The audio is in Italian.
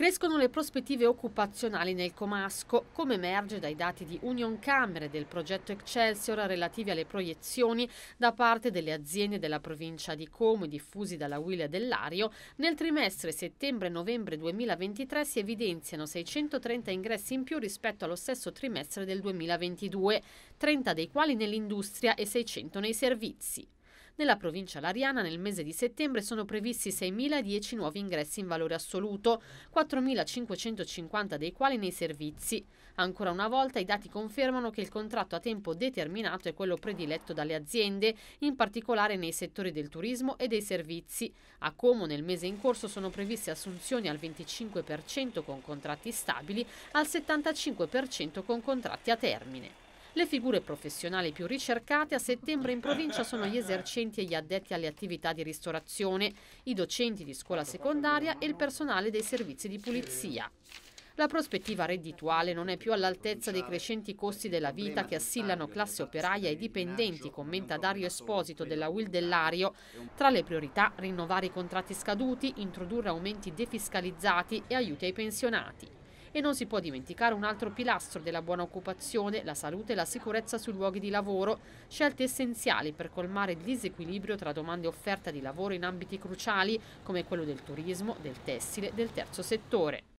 Crescono le prospettive occupazionali nel Comasco, come emerge dai dati di Union Camere del progetto Excelsior relativi alle proiezioni da parte delle aziende della provincia di Como diffusi dalla Willa dell'Ario, nel trimestre settembre-novembre 2023 si evidenziano 630 ingressi in più rispetto allo stesso trimestre del 2022, 30 dei quali nell'industria e 600 nei servizi. Nella provincia lariana nel mese di settembre sono previsti 6.010 nuovi ingressi in valore assoluto, 4.550 dei quali nei servizi. Ancora una volta i dati confermano che il contratto a tempo determinato è quello prediletto dalle aziende, in particolare nei settori del turismo e dei servizi. A Como nel mese in corso sono previste assunzioni al 25% con contratti stabili, al 75% con contratti a termine. Le figure professionali più ricercate a settembre in provincia sono gli esercenti e gli addetti alle attività di ristorazione, i docenti di scuola secondaria e il personale dei servizi di pulizia. La prospettiva reddituale non è più all'altezza dei crescenti costi della vita che assillano classe operaia e dipendenti, commenta Dario Esposito della Will dell'Ario. Tra le priorità rinnovare i contratti scaduti, introdurre aumenti defiscalizzati e aiuti ai pensionati. E non si può dimenticare un altro pilastro della buona occupazione, la salute e la sicurezza sui luoghi di lavoro, scelte essenziali per colmare il disequilibrio tra domande e offerta di lavoro in ambiti cruciali come quello del turismo, del tessile, del terzo settore.